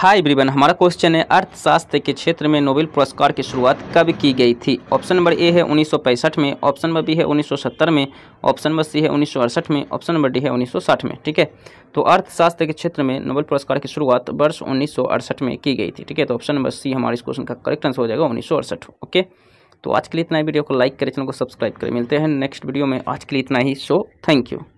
hi everyone हमारा question है अर्थशास्त्र के क्षेत्र में नोबेल पुरस्कार की शुरुआत कब की गई थी ऑप्शन नंबर ए है उन्नीस में ऑप्शन नंबर बी है 1970 में ऑप्शन नंबर सी है उन्नीस में ऑप्शन नंबर डी है 1960 में ठीक है तो अर्थशास्त्र के क्षेत्र में नोबेल पुरस्कार की शुरुआत वर्ष उन्नीस में की गई थी ठीक है तो ऑप्शन नंबर सी हमारे इस क्वेश्चन का करेक्ट आंसर हो जाएगा उन्नीस ओके तो आज के लिए इतना ही वीडियो को लाइक करें चैनल को सब्सक्राइब करें मिलते हैं नेक्स्ट वीडियो में आज के लिए इतना ही सो थैंक यू